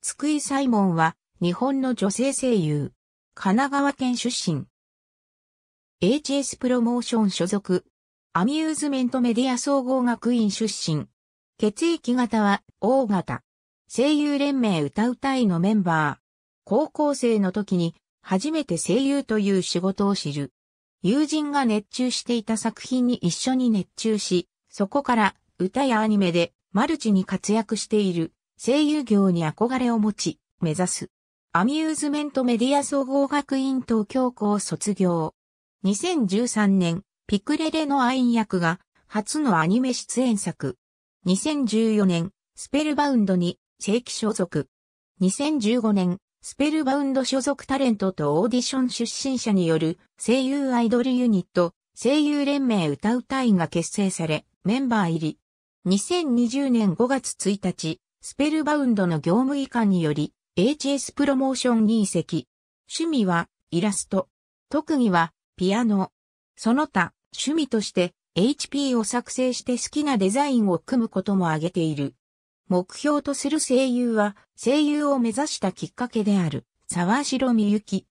津久井サイモンは、日本の女性声優。神奈川県出身。HS プロモーション所属。アミューズメントメディア総合学院出身。血液型は O 型。声優連盟歌うたいのメンバー。高校生の時に初めて声優という仕事を知る。友人が熱中していた作品に一緒に熱中し、そこから歌やアニメでマルチに活躍している。声優業に憧れを持ち、目指す。アミューズメントメディア総合学院東京校卒業。2013年、ピクレレのアイン役が初のアニメ出演作。2014年、スペルバウンドに正規所属。2015年、スペルバウンド所属タレントとオーディション出身者による声優アイドルユニット、声優連盟歌う隊員が結成され、メンバー入り。2020年5月1日、スペルバウンドの業務移管により、HS プロモーションに移籍。趣味は、イラスト。特技は、ピアノ。その他、趣味として、HP を作成して好きなデザインを組むことも挙げている。目標とする声優は、声優を目指したきっかけである、沢城みゆき。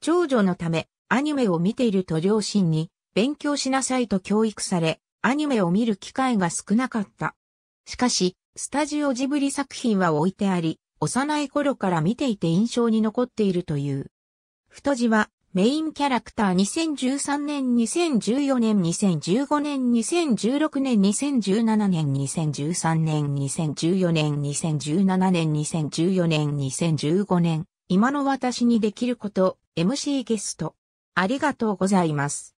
長女のため、アニメを見ていると両親に、勉強しなさいと教育され、アニメを見る機会が少なかった。しかし、スタジオジブリ作品は置いてあり、幼い頃から見ていて印象に残っているという。太字はメインキャラクター2013年、2014年、2015年、2016年、2017年、2013年、2014年、2017年、2014年、2015年、今の私にできること、MC ゲスト。ありがとうございます。